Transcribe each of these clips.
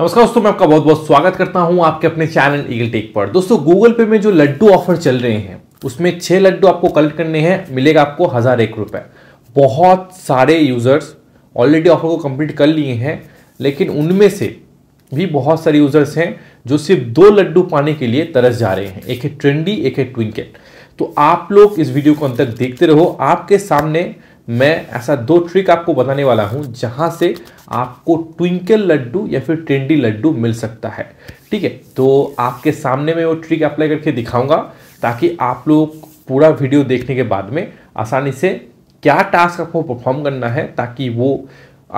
नमस्कार दोस्तों मैं आपका बहुत बहुत स्वागत करता हूं आपके अपने चैनल ईगल टेक पर दोस्तों गूगल पे में जो लड्डू ऑफर चल रहे हैं उसमें छह लड्डू आपको कलेक्ट करने हैं मिलेगा आपको हज़ार एक रुपए बहुत सारे यूज़र्स ऑलरेडी ऑफर को कंप्लीट कर लिए हैं लेकिन उनमें से भी बहुत सारे यूज़र्स हैं जो सिर्फ दो लड्डू पाने के लिए तरस जा रहे हैं एक है ट्रेंडी एक है ट्विंकेट तो आप लोग इस वीडियो को अंत तक देखते रहो आपके सामने मैं ऐसा दो ट्रिक आपको बताने वाला हूँ जहाँ से आपको ट्विंकल लड्डू या फिर ट्रेंडी लड्डू मिल सकता है ठीक है तो आपके सामने मैं वो ट्रिक अप्लाई करके दिखाऊंगा ताकि आप लोग पूरा वीडियो देखने के बाद में आसानी से क्या टास्क आपको परफॉर्म करना है ताकि वो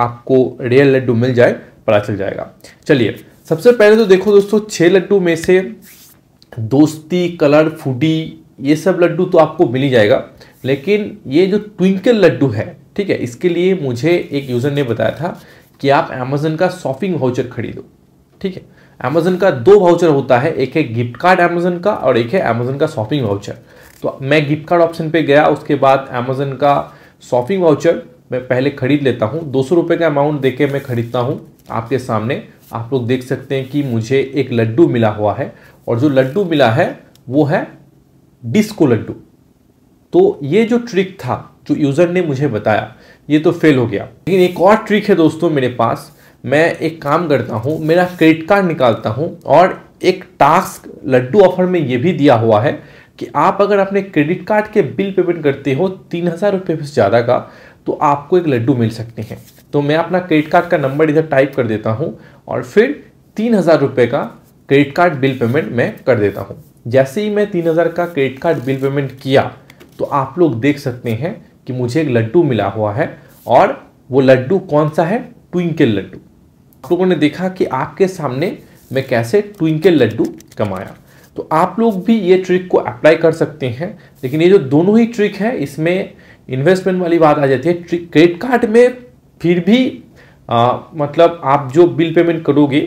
आपको रियल लड्डू मिल जाए पता चल जाएगा चलिए सबसे पहले तो देखो दोस्तों छः लड्डू में से दोस्ती कलर फूडी ये सब लड्डू तो आपको मिल ही जाएगा लेकिन ये जो ट्विंकल लड्डू है ठीक है इसके लिए मुझे एक यूज़र ने बताया था कि आप अमेजन का शॉपिंग वाउचर खरीदो ठीक है अमेजन का दो वाउचर होता है एक है गिफ्ट कार्ड अमेजन का और एक है अमेजन का शॉपिंग वाउचर तो मैं गिफ्ट कार्ड ऑप्शन पे गया उसके बाद अमेजन का शॉपिंग वाउचर मैं पहले खरीद लेता हूँ दो सौ रुपये का अमाउंट देके मैं खरीदता हूँ आपके सामने आप लोग देख सकते हैं कि मुझे एक लड्डू मिला हुआ है और जो लड्डू मिला है वो है डिस्को लड्डू तो ये जो ट्रिक था जो यूज़र ने मुझे बताया ये तो फेल हो गया लेकिन एक और ट्रिक है दोस्तों मेरे पास मैं एक काम करता हूँ मेरा क्रेडिट कार्ड निकालता हूँ और एक टास्क लड्डू ऑफर में ये भी दिया हुआ है कि आप अगर अपने क्रेडिट कार्ड के बिल पेमेंट करते हो तीन हज़ार रुपये से ज़्यादा का तो आपको एक लड्डू मिल सकते हैं तो मैं अपना क्रेडिट कार्ड का नंबर इधर टाइप कर देता हूँ और फिर तीन हज़ार रुपये का क्रेडिट कार्ड बिल पेमेंट मैं कर देता हूँ जैसे ही मैं तीन हज़ार का क्रेडिट कार्ड बिल पेमेंट किया तो आप लोग देख सकते हैं कि मुझे एक लड्डू मिला हुआ है और वो लड्डू कौन सा है ट्विंकल लड्डू आप लोगों ने देखा कि आपके सामने मैं कैसे ट्विंकल लड्डू कमाया तो आप लोग भी ये ट्रिक को अप्लाई कर सकते हैं लेकिन ये जो दोनों ही ट्रिक है इसमें इन्वेस्टमेंट वाली बात आ जाती है ट्रिक क्रेडिट कार्ड में फिर भी आ, मतलब आप जो बिल पेमेंट करोगे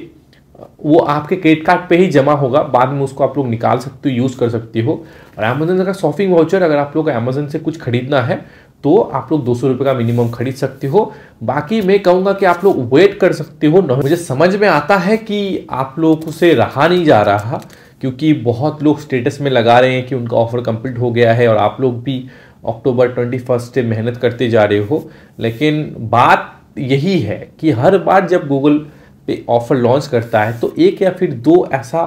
वो आपके क्रेडिट कार्ड पे ही जमा होगा बाद में उसको आप लोग निकाल सकते हो यूज़ कर सकते हो और अमेजोन का शॉपिंग वाउचर अगर आप लोग अमेजोन से कुछ खरीदना है तो आप लोग दो सौ रुपये का मिनिमम खरीद सकते हो बाकी मैं कहूँगा कि आप लोग वेट कर सकते हो मुझे समझ में आता है कि आप लोगों से रहा नहीं जा रहा क्योंकि बहुत लोग स्टेटस में लगा रहे हैं कि उनका ऑफ़र कंप्लीट हो गया है और आप लोग भी अक्टूबर ट्वेंटी फर्स्ट से मेहनत करते जा रहे हो लेकिन बात यही है कि हर बार जब गूगल पे ऑफ़र लॉन्च करता है तो एक या फिर दो ऐसा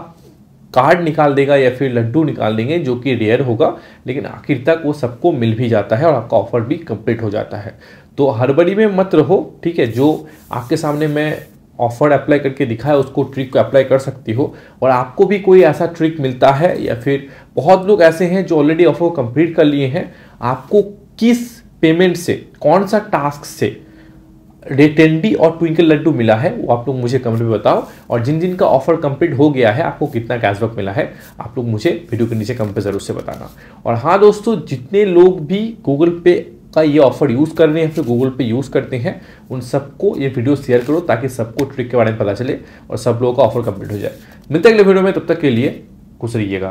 कार्ड निकाल देगा या फिर लड्डू निकाल देंगे जो कि रेयर होगा लेकिन आखिर तक वो सबको मिल भी जाता है और आपका ऑफ़र भी कंप्लीट हो जाता है तो हड़बड़ी में मत रहो ठीक है जो आपके सामने मैं ऑफ़र अप्लाई करके दिखा है उसको ट्रिक को अप्लाई कर सकती हो और आपको भी कोई ऐसा ट्रिक मिलता है या फिर बहुत लोग ऐसे हैं जो ऑलरेडी ऑफ़र कंप्लीट कर लिए हैं आपको किस पेमेंट से कौन सा टास्क से रेटेंडी और ट्विंकल लड्डू मिला है वो आप लोग मुझे कमेंट में बताओ और जिन जिन का ऑफर कंप्लीट हो गया है आपको कितना कैशबैक मिला है आप लोग मुझे वीडियो के नीचे कमेंट पर जरूर से बताना और हाँ दोस्तों जितने लोग भी गूगल पे का ये ऑफर यूज़ कर रहे हैं फिर गूगल पे यूज़ करते हैं उन सबको ये वीडियो शेयर करो ताकि सबको ट्रिक के बारे में पता चले और सब लोगों का ऑफर कंप्लीट हो जाए मिलते अगले वीडियो में तब तक के लिए खुश रहिएगा